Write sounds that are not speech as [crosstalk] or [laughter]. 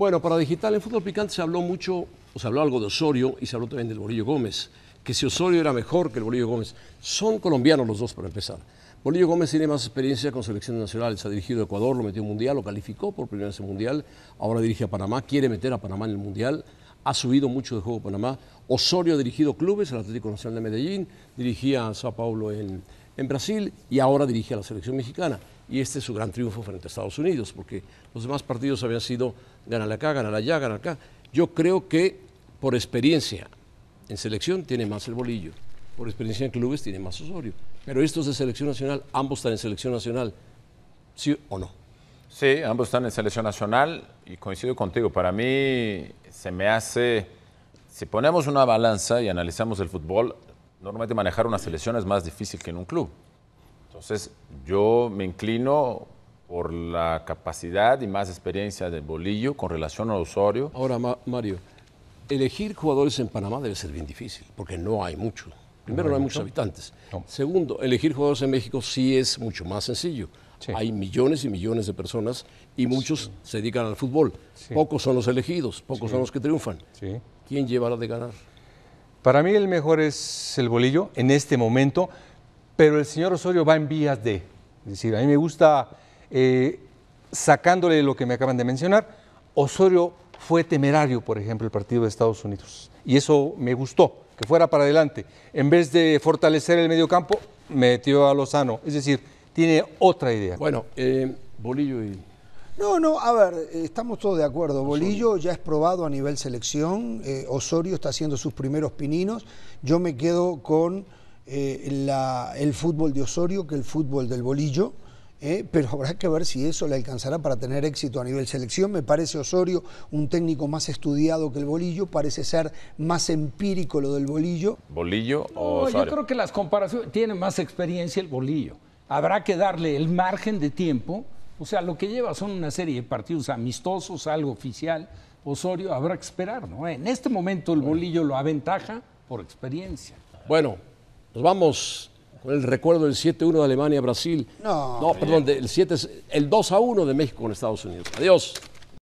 Bueno, para digital, en Fútbol Picante se habló mucho, o se habló algo de Osorio y se habló también del Bolillo Gómez, que si Osorio era mejor que el Bolillo Gómez. Son colombianos los dos, para empezar. Bolillo Gómez tiene más experiencia con selecciones nacionales, ha dirigido a Ecuador, lo metió en Mundial, lo calificó por primera vez en Mundial, ahora dirige a Panamá, quiere meter a Panamá en el Mundial, ha subido mucho de juego Panamá. Osorio ha dirigido clubes, el Atlético Nacional de Medellín, dirigía a Sao Paulo en, en Brasil y ahora dirige a la selección mexicana y este es su gran triunfo frente a Estados Unidos, porque los demás partidos habían sido ganar acá, ganar allá, ganar acá. Yo creo que por experiencia en selección tiene más el bolillo, por experiencia en clubes tiene más Osorio, pero estos de selección nacional, ambos están en selección nacional, ¿sí o no? Sí, ambos están en selección nacional y coincido contigo, para mí se me hace, si ponemos una balanza y analizamos el fútbol, normalmente manejar una selección es más difícil que en un club. Entonces, yo me inclino por la capacidad y más experiencia del Bolillo con relación a Osorio. Ahora, Mario, elegir jugadores en Panamá debe ser bien difícil, porque no hay muchos. Primero, no hay, muchos habitantes. Segundo, elegir jugadores en México sí es mucho más sencillo. Hay millones y millones de personas y muchos se dedican al fútbol. Pocos son los elegidos, pocos son los que triunfan. ¿Quién lleva llevará de ganar? Para mí el mejor es el bolillo en este momento pero el señor Osorio va en vías de. Es decir, a mí me gusta, eh, sacándole lo que me acaban de mencionar, Osorio fue temerario, por ejemplo, el partido de Estados Unidos. Y eso me gustó, que fuera para adelante. En vez de fortalecer el medio campo, metió a Lozano. Es decir, tiene otra idea. Bueno, eh, Bolillo y no, no, a ver, estamos todos de acuerdo. Bolillo ya es probado a nivel selección, eh, Osorio está haciendo sus primeros pininos, yo me quedo con eh, el fútbol de Osorio que el fútbol del bolillo. Eh, pero [laughs] habrá que ver si eso le alcanzará para tener éxito a nivel selección. Me parece Osorio un técnico más estudiado que el bolillo, parece ser más empírico lo del bolillo. ¿Bolillo o yo creo que las comparaciones, tiene más experiencia el bolillo. Habrá que darle el margen de tiempo, o sea, lo que lleva son una serie de partidos amistosos, algo oficial. Osorio habrá que esperar, ¿no? En este momento el bolillo lo aventaja por experiencia. Bueno, nos vamos con el recuerdo del 7-1 de Alemania Brasil. No. perdón, 7, el 2-1 de México con Estados Unidos. Adiós.